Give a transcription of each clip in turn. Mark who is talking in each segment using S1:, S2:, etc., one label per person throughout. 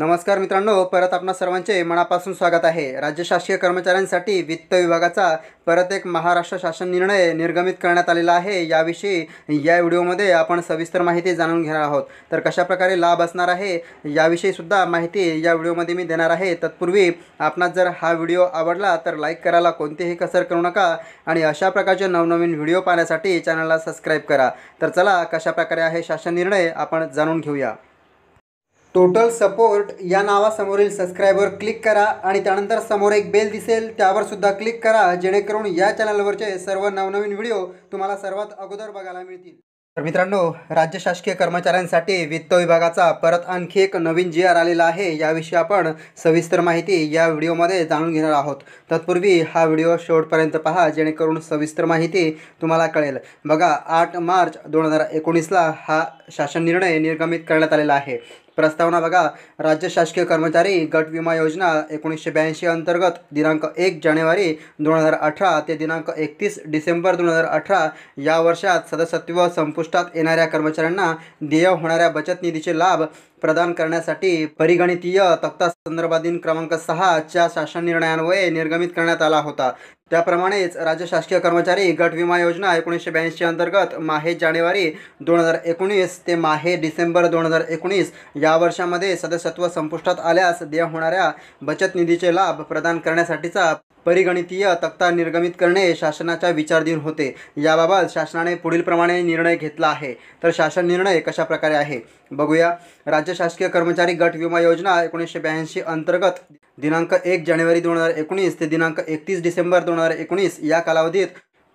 S1: नमस्कार मित्रांनो परत आपणा सर्वांचे मनापासून स्वागत आहे राज्य शासकीय कर्मचाऱ्यांसाठी वित्त विभागाचा परत एक महाराष्ट्र शासन निर्णय निर्गमित करण्यात आलेला आहे याविषयी या व्हिडिओमध्ये आपण सविस्तर माहिती जाणून घेणार आहोत तर कशाप्रकारे लाभ असणार आहे याविषयीसुद्धा माहिती या व्हिडिओमध्ये मी देणार आहे तत्पूर्वी आपणास जर हा व्हिडिओ आवडला तर लाईक करायला कोणतीही कसर करू नका आणि अशा प्रकारचे नवनवीन व्हिडिओ पाहण्यासाठी चॅनलला सबस्क्राईब करा तर चला कशाप्रकारे आहे शासन निर्णय आपण जाणून घेऊया टोटल सपोर्ट या नावासमोरील सबस्क्राईबवर क्लिक करा आणि त्यानंतर समोर एक बेल दिसेल त्यावर सुद्धा क्लिक करा जेणेकरून या चॅनलवरचे सर्व नवनवीन व्हिडिओ तुम्हाला सर्वात अगोदर बघायला मिळतील तर मित्रांनो राज्य शासकीय कर्मचाऱ्यांसाठी वित्त विभागाचा परत आणखी एक नवीन जी आर आलेला आहे याविषयी आपण सविस्तर माहिती या व्हिडिओमध्ये जाणून घेणार आहोत तत्पूर्वी हा व्हिडिओ शेवटपर्यंत पहा जेणेकरून सविस्तर माहिती तुम्हाला कळेल बघा आठ मार्च दोन हजार एकोणीसला हा शासन निर्णय निर्गमित करण्यात आलेला आहे प्रस्तावना बघा राज्य शासकीय कर्मचारी गट विमा योजना एकोणीसशे ब्याऐंशी अंतर्गत दिनांक एक जानेवारी दोन हजार अठरा ते दिनांक एकतीस डिसेंबर दोन हजार अठरा या वर्षात सदस्यत्व संपुष्टात येणाऱ्या कर्मचाऱ्यांना देय होणाऱ्या बचत निधीचे लाभ प्रदान करण्यासाठी परिगणितीय तक्ता संदर्भातील क्रमांक सहाच्या शासन निर्णयान्वये निर्गमित करण्यात आला होता त्याप्रमाणेच राज्य शासकीय कर्मचारी गट विमा योजना एकोणीसशे ब्याऐंशी अंतर्गत माहे जानेवारी दोन हजार एकोणीस ते माहे डिसेंबर दोन हजार एकोणीस या वर्षामध्ये सदस्यत्व संपुष्टात आल्यास देय होणाऱ्या बचत निधीचे लाभ प्रदान करण्यासाठीचा परिगणितीय तक्ता निर्गमित करणे शासनाच्या विचारधीन होते याबाबत शासनाने पुढीलप्रमाणे निर्णय घेतला आहे तर शासन निर्णय कशा प्रकारे आहे बघूया राज्य शासकीय कर्मचारी गट विमा योजना एकोणीसशे ब्याऐंशी अंतर्गत दिनांक एक जानेवारी दोन हजार एकोणीस ते दिनांक एकतीस डिसेंबर दोन हजार एकोणीस या कालावधीत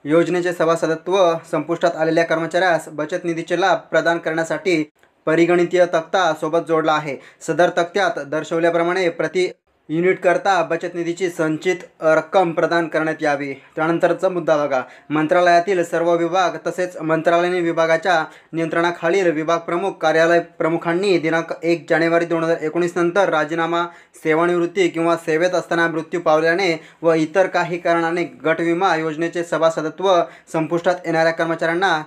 S1: योजनेचे सभासदत्व संपुष्टात आलेल्या कर्मचाऱ्यास बचत निधीचे लाभ प्रदान करण्यासाठी परिगणितीय तक्ता सोबत जोडला आहे सदर तक्त्यात दर्शवल्याप्रमाणे प्रति युनिटकरता बचत निधीची संचित रक्कम प्रदान करण्यात यावी त्यानंतरचा मुद्दा बघा मंत्रालयातील सर्व विभाग तसेच मंत्रालयीन विभागाच्या नियंत्रणाखालील विभाग प्रमुख कार्यालय प्रमुखांनी दिनांक एक जानेवारी दोन हजार एकोणीस नंतर राजीनामा सेवानिवृत्ती किंवा सेवेत असताना मृत्यू पावल्याने व इतर काही कारणाने गट विमा योजनेचे सभासदत्व संपुष्टात येणाऱ्या कर्मचाऱ्यांना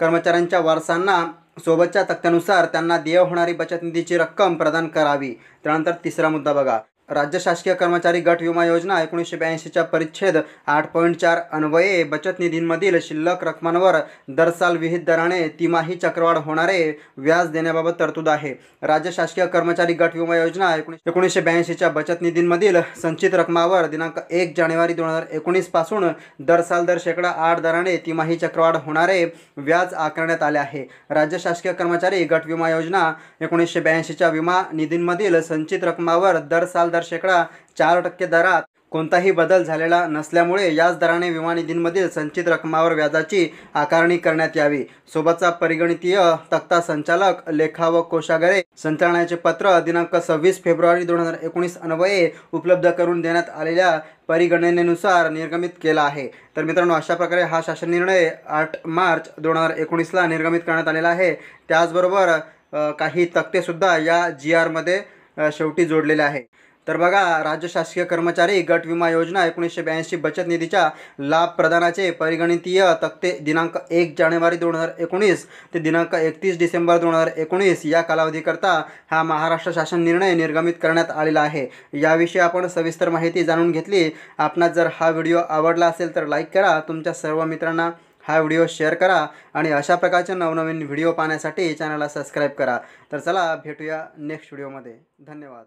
S1: कर्मचाऱ्यांच्या वारसांना सोबतच्या तक्त्यानुसार त्यांना देय होणारी बचत निधीची रक्कम प्रदान करावी त्यानंतर तिसरा मुद्दा बघा राज्य शासकीय कर्मचारी गट विमा योजना एकोणीसशे ब्याऐंशीच्या परिच्छेद आठ पॉईंट चार अन्वये बचत निधींमधील शिल्लक रकमांवर दरसाल विहित दराने तिमाही चक्रवाढ होणारे व्याज देण्याबाबत तरतूद आहे राज्य शासकीय कर्मचारी गट विमा योजना एकोणीस एकोणीसशे ब्याऐंशीच्या बचत निधींमधील संचित रकमावर दिनांक एक जानेवारी दोन हजार एकोणीसपासून दरसाल दर शेकडा आठ दराने तिमाही चक्रवाढ होणारे व्याज आकारण्यात आले आहे राज्य शासकीय कर्मचारी गट विमा योजना एकोणीसशे ब्याऐंशीच्या विमा निधींमधील संचित रकमावर दरसाल दर दर शेकडा चार टक्के दरात कोणताही बदल झालेला नसल्यामुळे याच दराने विमानिधींमधील संचित रकमावर व्याजाची आकारणी करण्यात यावी सोबतचा परिगणितीय तक्ता संचालक लेखा व कोशागारे संचालनाचे पत्र दिनांक सव्वीस फेब्रुवारी दोन हजार एकोणीस अन्वये उपलब्ध करून देण्यात आलेल्या परिगणनेनुसार निर्गमित केला आहे तर मित्रांनो अशा प्रकारे हा शासन निर्णय आठ मार्च दोन हजार एकोणीसला निर्गमित करण्यात आलेला आहे त्याचबरोबर काही तक्तेसुद्धा या जी आरमध्ये शेवटी जोडलेले आहे तर बघा राज्य शासकीय कर्मचारी गट विमा योजना एकोणीसशे ब्याऐंशी बचत निधीच्या लाभ प्रदानाचे परिगणितीय तक्ते दिनांक एक जानेवारी दोन हजार एकोणीस ते दिनांक एकतीस डिसेंबर दोन हजार एकोणीस या कालावधीकरता हा महाराष्ट्र शासन निर्णय निर्गमित करण्यात आलेला आहे याविषयी आपण सविस्तर माहिती जाणून घेतली आपणास जर हा व्हिडिओ आवडला असेल तर लाईक करा तुमच्या सर्व मित्रांना हा व्हिडिओ शेअर करा आणि अशा प्रकारचे नवनवीन व्हिडिओ पाहण्यासाठी चॅनलला सबस्क्राईब करा तर चला भेटूया नेक्स्ट व्हिडिओमध्ये धन्यवाद